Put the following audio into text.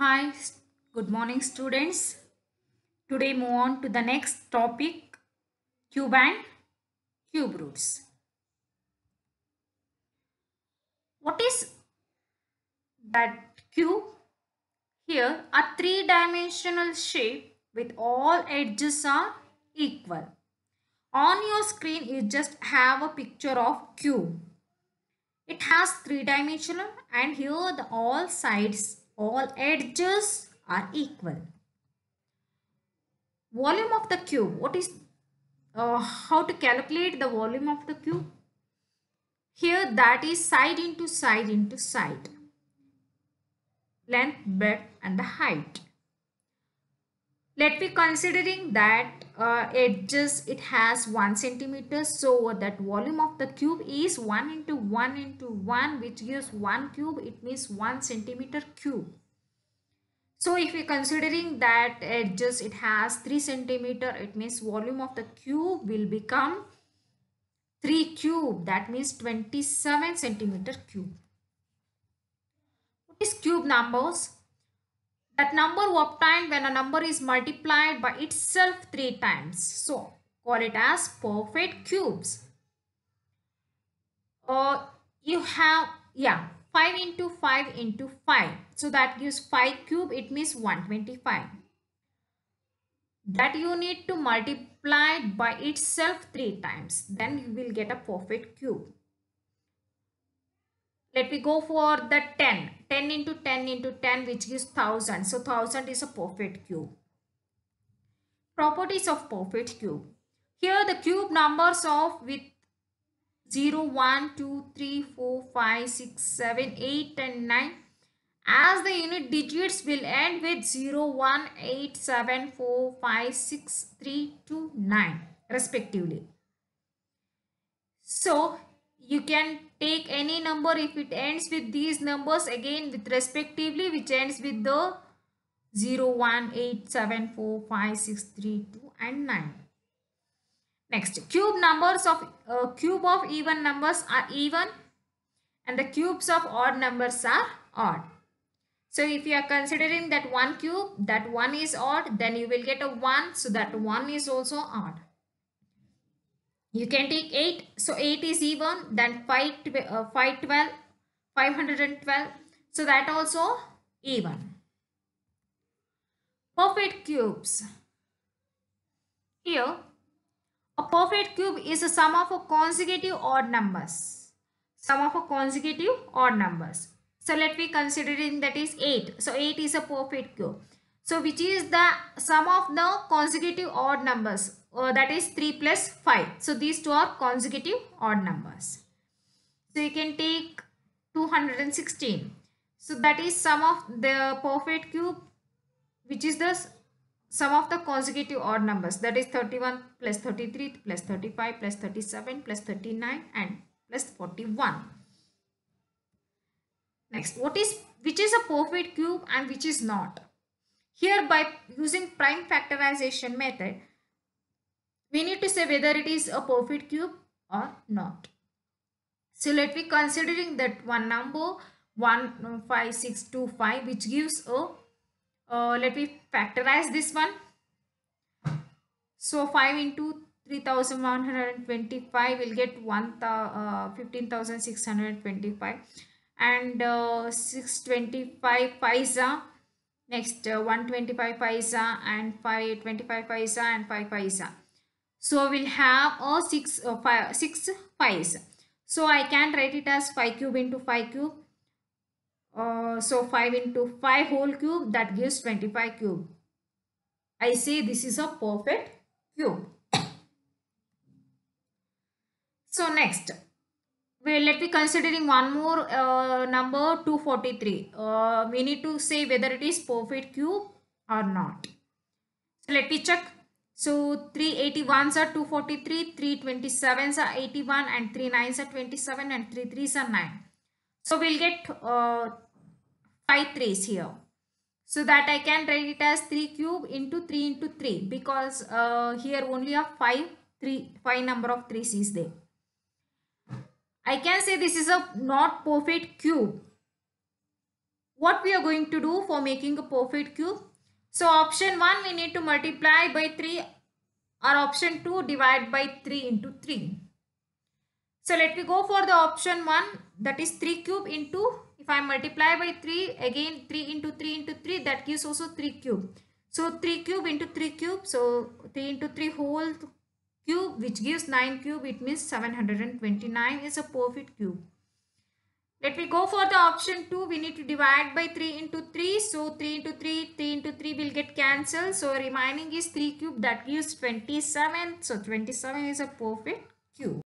Hi, good morning students. Today move on to the next topic, cube and cube roots. What is that cube? Here a three-dimensional shape with all edges are equal. On your screen you just have a picture of cube. It has three dimensional and here the all sides all edges are equal. Volume of the cube. What is uh, how to calculate the volume of the cube? Here that is side into side into side. Length, breadth and the height let me considering that uh, it just it has 1 centimeter so that volume of the cube is 1 into 1 into 1 which gives 1 cube it means 1 centimeter cube so if we considering that it just it has 3 centimeter it means volume of the cube will become 3 cube that means 27 centimeter cube what is cube numbers that number obtained when a number is multiplied by itself three times. So call it as perfect cubes. Uh, you have, yeah, 5 into 5 into 5. So that gives 5 cube. It means 125. That you need to multiply by itself 3 times. Then you will get a perfect cube let me go for the 10 10 into 10 into 10 which gives 1000 so 1000 is a perfect cube properties of perfect cube here the cube numbers of with 0 1 2 3 4 5 6 7 8 and 9 as the unit digits will end with 0 1 8 7 4 5 6 3 2 9 respectively so you can take any number if it ends with these numbers again with respectively which ends with the 0 1 8 7 4 5 6 3 2 and 9 next cube numbers of uh, cube of even numbers are even and the cubes of odd numbers are odd so if you are considering that one cube that one is odd then you will get a 1 so that 1 is also odd you can take 8. So 8 is even. Then 5, uh, 12, 512. So that also even. Perfect cubes. Here, a perfect cube is a sum of a consecutive odd numbers. Sum of a consecutive odd numbers. So let me considering that is 8. So 8 is a perfect cube. So which is the sum of the consecutive odd numbers uh, that is 3 plus 5. So these two are consecutive odd numbers. So you can take 216. So that is sum of the perfect cube which is the sum of the consecutive odd numbers that is 31 plus 33 plus 35 plus 37 plus 39 and plus 41. Next, what is which is a perfect cube and which is not? Here by using prime factorization method, we need to say whether it is a perfect cube or not. So let me considering that one number 15625 uh, which gives a uh, let me factorize this one. So 5 into 3125 will get one uh, 15625 and uh, 625 paisa next uh, 125 paisa and 525 paisa and 5 paisa so we'll have a six, uh, five, six pies. So I can write it as 5 cube into 5 cube. Uh, so 5 into 5 whole cube that gives 25 cube. I say this is a perfect cube. so next, well, let me considering one more uh, number 243. Uh, we need to say whether it is perfect cube or not. So let me check so 381s are 243, 327s are 81 and 39s are 27 and 33s are 9. So we'll get uh, 5 3s here. So that I can write it as 3 cube into 3 into 3 because uh, here only a 5, 3, 5 number of 3s is there. I can say this is a not perfect cube. What we are going to do for making a perfect cube? So option 1 we need to multiply by 3 or option 2 divide by 3 into 3. So let me go for the option 1 that is 3 cube into if I multiply by 3 again 3 into 3 into 3 that gives also 3 cube. So 3 cube into 3 cube so 3 into 3 whole cube which gives 9 cube it means 729 is a perfect cube. Let me go for the option 2. We need to divide by 3 into 3. So 3 into 3, 3 into 3 will get cancelled. So remaining is 3 cube that gives 27. So 27 is a perfect cube.